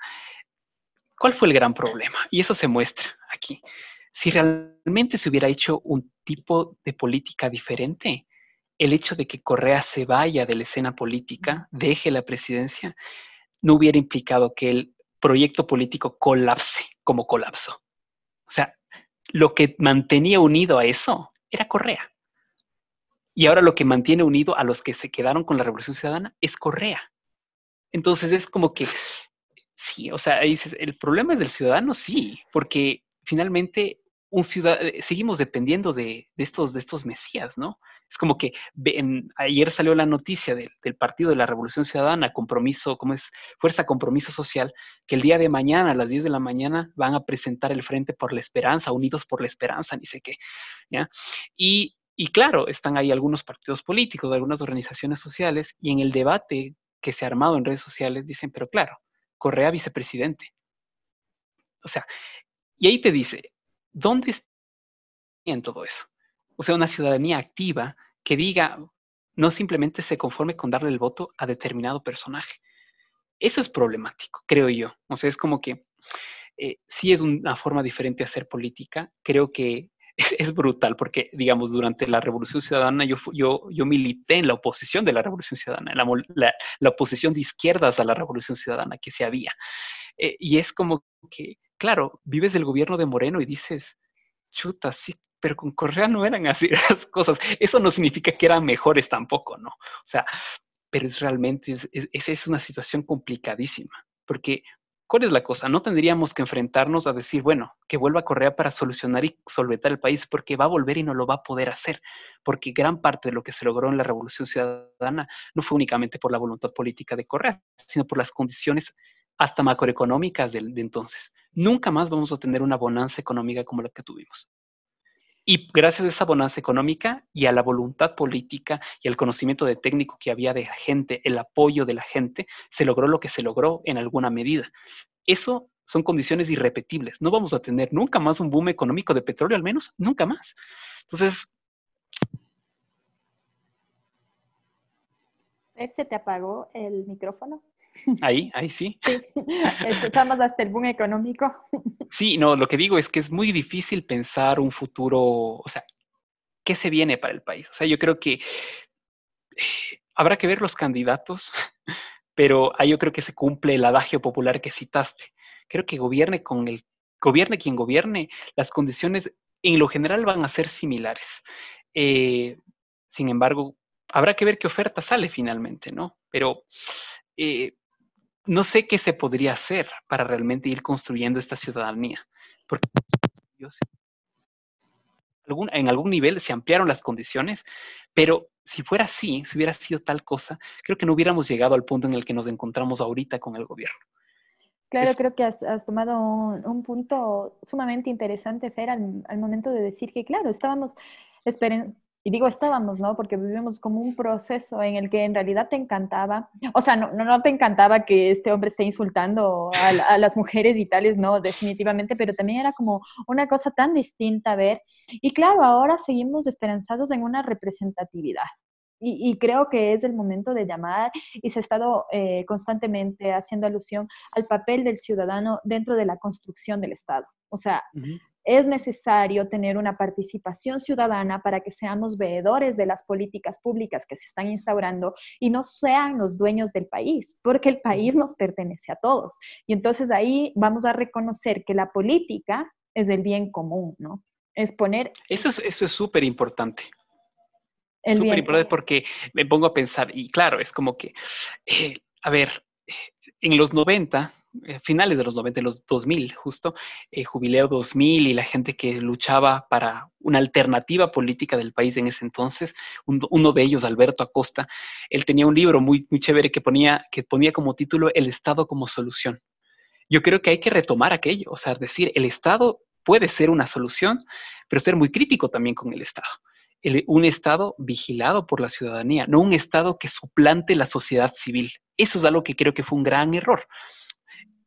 ¿cuál fue el gran problema? Y eso se muestra aquí. Si realmente se hubiera hecho un tipo de política diferente, el hecho de que Correa se vaya de la escena política, deje la presidencia, no hubiera implicado que el proyecto político colapse como colapso. O sea, lo que mantenía unido a eso era Correa. Y ahora lo que mantiene unido a los que se quedaron con la Revolución Ciudadana es Correa. Entonces es como que, sí, o sea, el problema es del ciudadano, sí, porque finalmente un eh, seguimos dependiendo de, estos, de estos mesías, ¿no? Es como que ayer salió la noticia del, Partido de la Revolución Ciudadana, compromiso, ¿cómo es? Fuerza Compromiso Social, que el día de mañana, a las 10 de la mañana, van a presentar el Frente por la Esperanza, Unidos por la Esperanza, ni sé qué, Y, y claro, están ahí algunos partidos políticos, algunas organizaciones sociales, y en el debate que se ha armado en redes sociales dicen, pero claro, Correa vicepresidente. O sea, y ahí te dice, ¿dónde está en todo eso? O sea, una ciudadanía activa que diga, no simplemente se conforme con darle el voto a determinado personaje. Eso es problemático, creo yo. O sea, es como que eh, sí es una forma diferente de hacer política. Creo que es, brutal porque, digamos, durante la Revolución Ciudadana yo, yo milité en la oposición de la Revolución Ciudadana, la, la, la oposición de izquierdas a la Revolución Ciudadana que se había. Eh, y es como que, claro, vives del gobierno de Moreno y dices, chuta, sí, pero con Correa no eran así las cosas. Eso no significa que eran mejores tampoco, ¿no? O sea, pero es realmente, esa es, una situación complicadísima, porque ¿cuál es la cosa? No tendríamos que enfrentarnos a decir, bueno, que vuelva Correa para solucionar y solventar el país, porque va a volver y no lo va a poder hacer, porque gran parte de lo que se logró en la Revolución Ciudadana no fue únicamente por la voluntad política de Correa, sino por las condiciones hasta macroeconómicas de, entonces. Nunca más vamos a tener una bonanza económica como la que tuvimos. Y gracias a esa bonanza económica y a la voluntad política y al conocimiento de técnico que había de la gente, el apoyo de la gente, se logró lo que se logró en alguna medida. Eso son condiciones irrepetibles. No vamos a tener nunca más un boom económico de petróleo, al menos nunca más. Entonces...
¿Se te apagó el micrófono?
Ahí, ahí sí.
Escuchamos hasta el boom económico.
Sí, no, lo que digo es que es muy difícil pensar un futuro, o sea, ¿qué se viene para el país? O sea, yo creo que eh, habrá que ver los candidatos, pero ahí yo creo que se cumple el adagio popular que citaste. Creo que gobierne con el gobierne quien gobierne, las condiciones en lo general van a ser similares. Eh, sin embargo, habrá que ver qué oferta sale finalmente, ¿no? Pero eh, no sé qué se podría hacer para realmente ir construyendo esta ciudadanía. Porque en algún nivel se ampliaron las condiciones, pero si fuera así, si hubiera sido tal cosa, creo que no hubiéramos llegado al punto en el que nos encontramos ahorita con el gobierno. Claro,
creo que has, tomado un, punto sumamente interesante, Fer, al, momento de decir que, claro, estábamos esperando y digo estábamos, ¿no? Porque vivimos como un proceso en el que en realidad te encantaba, o sea, no, no te encantaba que este hombre esté insultando a, las mujeres y tales, no, definitivamente, pero también era como una cosa tan distinta a ver. Y claro, ahora seguimos esperanzados en una representatividad. Y, creo que es el momento de llamar y se ha estado eh, constantemente haciendo alusión al papel del ciudadano dentro de la construcción del Estado. O sea, es necesario tener una participación ciudadana para que seamos veedores de las políticas públicas que se están instaurando y no sean los dueños del país, porque el país nos pertenece a todos. Y entonces ahí vamos a reconocer que la política es el bien común, ¿no? Es poner...
Eso es súper eso es importante.
Súper importante
porque me pongo a pensar, y claro, es como que, eh, a ver, en los 90 eh, finales de los 90, los 2000 justo, eh, Jubileo 2000 y la gente que luchaba para una alternativa política del país en ese entonces, uno de ellos, Alberto Acosta, él tenía un libro muy, muy chévere que ponía, que ponía como título El Estado como solución. Yo creo que hay que retomar aquello, o sea, decir, el Estado puede ser una solución, pero ser muy crítico también con el Estado. un Estado vigilado por la ciudadanía, no un Estado que suplante la sociedad civil. Eso es algo que creo que fue un gran error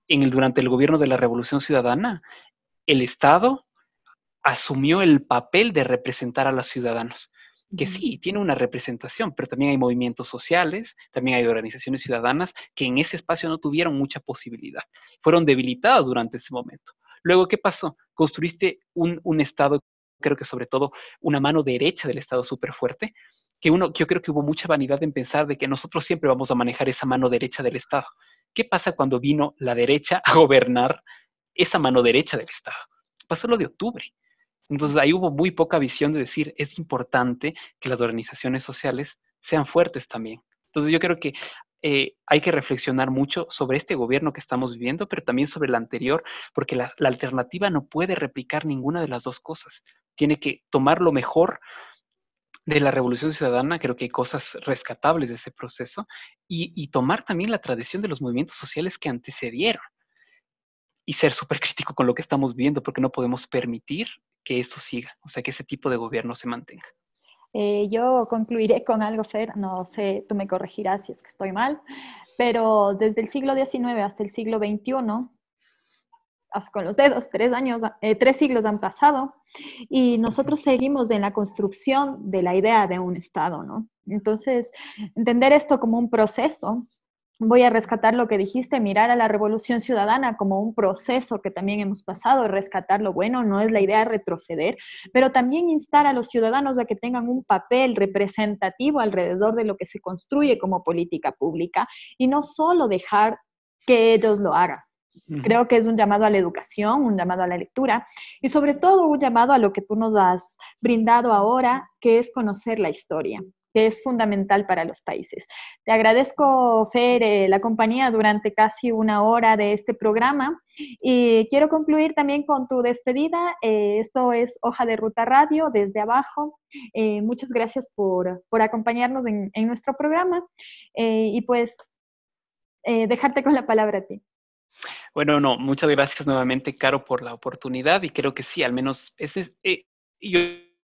en el, durante el gobierno de la Revolución Ciudadana, el Estado asumió el papel de representar a los ciudadanos, que sí, tiene una representación, pero también hay movimientos sociales, también hay organizaciones ciudadanas que en ese espacio no tuvieron mucha posibilidad, fueron debilitadas durante ese momento. Luego, ¿qué pasó? Construiste un, un Estado, creo que sobre todo una mano derecha del Estado súper fuerte, que uno, que yo creo que hubo mucha vanidad en pensar de que nosotros siempre vamos a manejar esa mano derecha del Estado. ¿Qué pasa cuando vino la derecha a gobernar esa mano derecha del Estado? Pasó lo de octubre. Entonces ahí hubo muy poca visión de decir, es importante que las organizaciones sociales sean fuertes también. Entonces yo creo que eh, hay que reflexionar mucho sobre este gobierno que estamos viviendo, pero también sobre el anterior, porque la, la alternativa no puede replicar ninguna de las dos cosas. Tiene que tomar lo mejor de la Revolución Ciudadana, creo que hay cosas rescatables de ese proceso, y, tomar también la tradición de los movimientos sociales que antecedieron y ser súper crítico con lo que estamos viendo, porque no podemos permitir que eso siga, o sea, que ese tipo de gobierno se mantenga.
Eh, yo concluiré con algo, Fer, no sé, tú me corregirás si es que estoy mal, pero desde el siglo XIX hasta el siglo XXI con los dedos, tres años, eh, tres siglos han pasado y nosotros seguimos en la construcción de la idea de un Estado, ¿no? Entonces, entender esto como un proceso, voy a rescatar lo que dijiste, mirar a la revolución ciudadana como un proceso que también hemos pasado, rescatar lo bueno, no es la idea de retroceder, pero también instar a los ciudadanos a que tengan un papel representativo alrededor de lo que se construye como política pública y no solo dejar que ellos lo hagan Creo que es un llamado a la educación, un llamado a la lectura y sobre todo un llamado a lo que tú nos has brindado ahora, que es conocer la historia que es fundamental para los países. Te agradezco, Fer, eh, la compañía durante casi una hora de este programa y quiero concluir también con tu despedida. Eh, esto es Hoja de Ruta Radio desde abajo. Eh, muchas gracias por, por acompañarnos en, en, nuestro programa y pues dejarte con la palabra a ti.
Bueno, no, muchas gracias nuevamente, Caro, por la oportunidad y creo que sí, al menos ese eh, yo,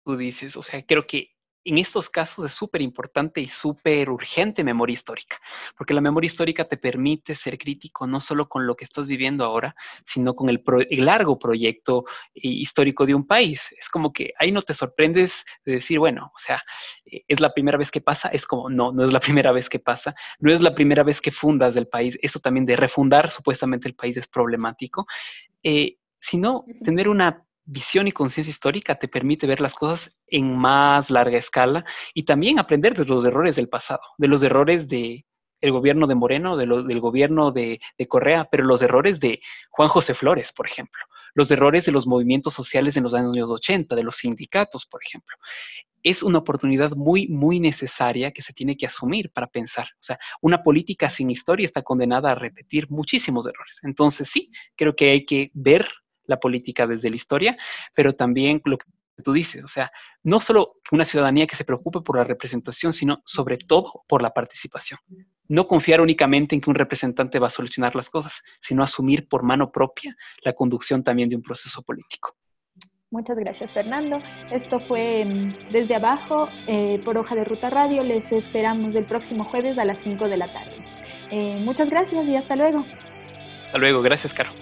tú dices, o sea, creo que en estos casos es súper importante y súper urgente memoria histórica, porque la memoria histórica te permite ser crítico no solo con lo que estás viviendo ahora, sino con el, largo proyecto eh, histórico de un país. Es como que ahí no te sorprendes de decir, bueno, o sea, eh, es la primera vez que pasa, es como, no, no es la primera vez que pasa, no es la primera vez que fundas el país, eso también de refundar supuestamente el país es problemático, eh, sino tener una visión y conciencia histórica te permite ver las cosas en más larga escala y también aprender de los errores del pasado, de los errores de el gobierno de Moreno, del gobierno de, de Correa, pero los errores de Juan José Flores, por ejemplo, los errores de los movimientos sociales en los años 80, de los sindicatos, por ejemplo es una oportunidad muy, muy necesaria que se tiene que asumir para pensar. O sea, una política sin historia está condenada a repetir muchísimos errores. Entonces, sí, creo que hay que ver la política desde la historia, pero también lo que tú dices, o sea, no solo una ciudadanía que se preocupe por la representación, sino sobre todo por la participación. No confiar únicamente en que un representante va a solucionar las cosas, sino asumir por mano propia la conducción también de un proceso político.
Muchas gracias, Fernando. Esto fue Desde Abajo eh, por Hoja de Ruta Radio. Les esperamos el próximo jueves a las 5 de la tarde. Eh, muchas gracias y hasta luego.
Hasta luego, gracias, Caro.